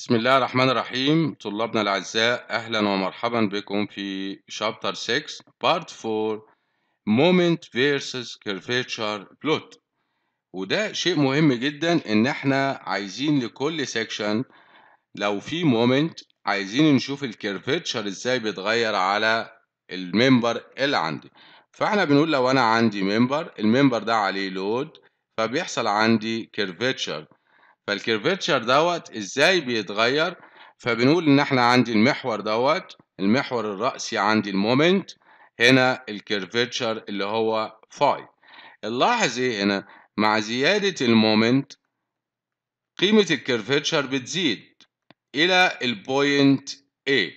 بسم الله الرحمن الرحيم طلابنا الأعزاء أهلا ومرحبا بكم في شابتر 6 بارت 4 مومنت فيرسس curvature plot وده شيء مهم جدا إن احنا عايزين لكل سيكشن لو في مومنت عايزين نشوف الكيرفيتشر ازاي بيتغير على الممبر اللي عندي فاحنا بنقول لو انا عندي ممبر الممبر ده عليه لود فبيحصل عندي كيرفيتشر فالكيرفتشر دوت ازاي بيتغير فبنقول ان احنا عندي المحور دوت المحور الرأسي عندي المومنت هنا الكيرفتشر اللي هو فاي اللاحظ ايه هنا مع زيادة المومنت قيمة الكيرفتشر بتزيد إلى البوينت A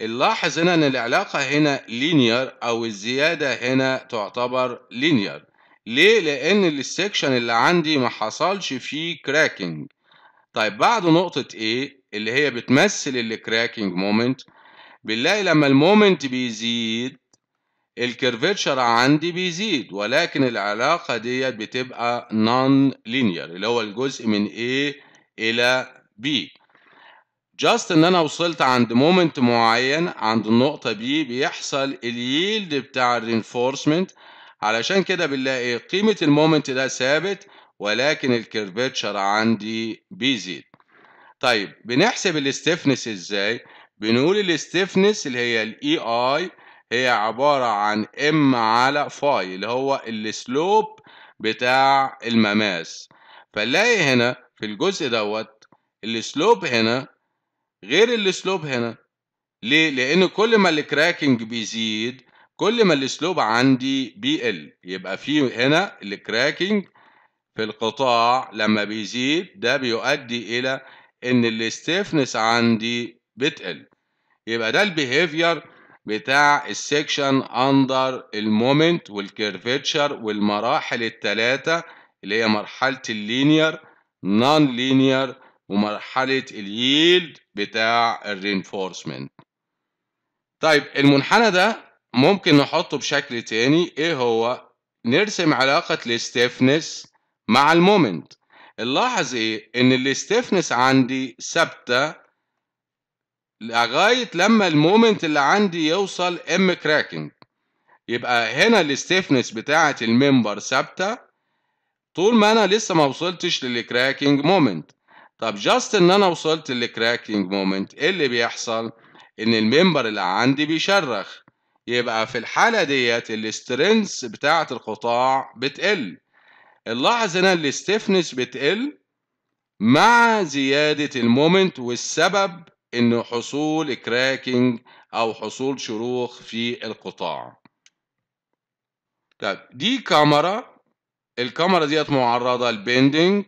اللاحظ هنا إن العلاقة هنا لينير أو الزيادة هنا تعتبر لينير ليه لان السكشن اللي عندي ما حصلش فيه كراكنج طيب بعد نقطة A اللي هي بتمثل الكراكنج مومنت بنلاقي لما المومنت بيزيد الكيرفتشر عندي بيزيد ولكن العلاقة ديت بتبقى نون لينير اللي هو الجزء من A إلى B جاست ان انا وصلت عند مومنت معين عند النقطة B بيحصل الييلد بتاع الرينفورسمنت علشان كده بنلاقي قيمة المومنت ده ثابت ولكن الكيرفتشر عندي بيزيد طيب بنحسب الاستيفنس ازاي بنقول الاستيفنس اللي هي الاي اي e هي عبارة عن ام على فاي اللي هو السلوب بتاع المماس فنلاقي هنا في الجزء دوت السلوب هنا غير السلوب هنا ليه لان كل ما الكراكنج بيزيد كل ما الاسلوب عندي بيقل يبقى في هنا الكراكنج في القطاع لما بيزيد ده بيؤدي الى ان الاستفنس عندي بتقل يبقى ده البيهيفير بتاع السكشن اندر المومنت والكيرفيتشر والمراحل الثلاثه اللي هي مرحله اللينير نون لينير ومرحله الييلد بتاع الرينفورسمنت طيب المنحنى ده ممكن نحطه بشكل تاني ايه هو نرسم علاقة الاستيفنس مع المومنت نلاحظ ايه ان الاستيفنس عندي ثابتة لغاية لما المومنت اللي عندي يوصل ام كراكنج يبقى هنا الاستيفنس بتاعة الممبر ثابتة طول ما انا لسه ما وصلتش للكراكنج مومنت طب جاست ان انا وصلت للكراكنج مومنت ايه اللي بيحصل ان الممبر اللي عندي بيشرخ يبقى في الحالة ديت السترينث بتاعة القطاع بتقل اللحظة هنا الستيفنس بتقل مع زيادة المومنت والسبب إنه حصول كراكنج أو حصول شروخ في القطاع. طيب دي كاميرا الكاميرا ديت معرضة للبيندنج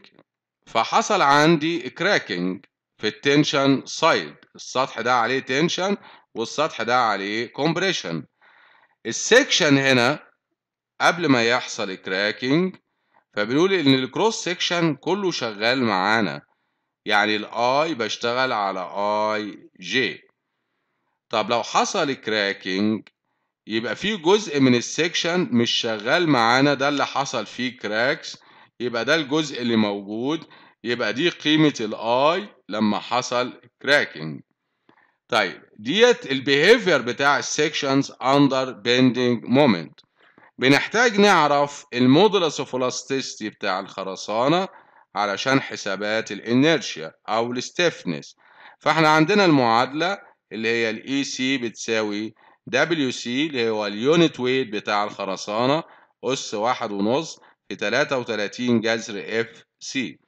فحصل عندي كراكنج في التنشن سايد السطح ده عليه تنشن والسطح ده عليه كومبريشن السكشن هنا قبل ما يحصل كراكنج فبنقول ان الكروس سكشن كله شغال معانا يعني الاي بشتغل على اي جي طب لو حصل كراكنج يبقى في جزء من السكشن مش شغال معانا ده اللي حصل فيه كراكس يبقى ده الجزء اللي موجود يبقى دي قيمة الاي لما حصل كراكنج طيب ديت البيهيفير بتاع السكشنز اندر بيندنج مومنت بنحتاج نعرف المودولس اوف الاستيستي بتاع الخرسانة علشان حسابات الانيرشيا او الستيفنس فاحنا عندنا المعادلة اللي هي الاي سي e بتساوي دبليو سي اللي هو اليونت ويت بتاع الخرسانة أس واحد ونص 33 جذر اف سي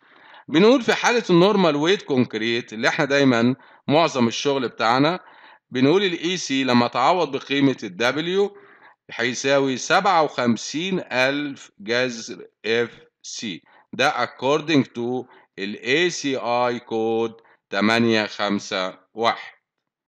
بنقول في حاله النورمال ويت كونكريت اللي احنا دايما معظم الشغل بتاعنا بنقول الاي سي e لما تعوض بقيمه الدبليو هيساوي 57000 جذر اف سي ده according to سي ACI كود 851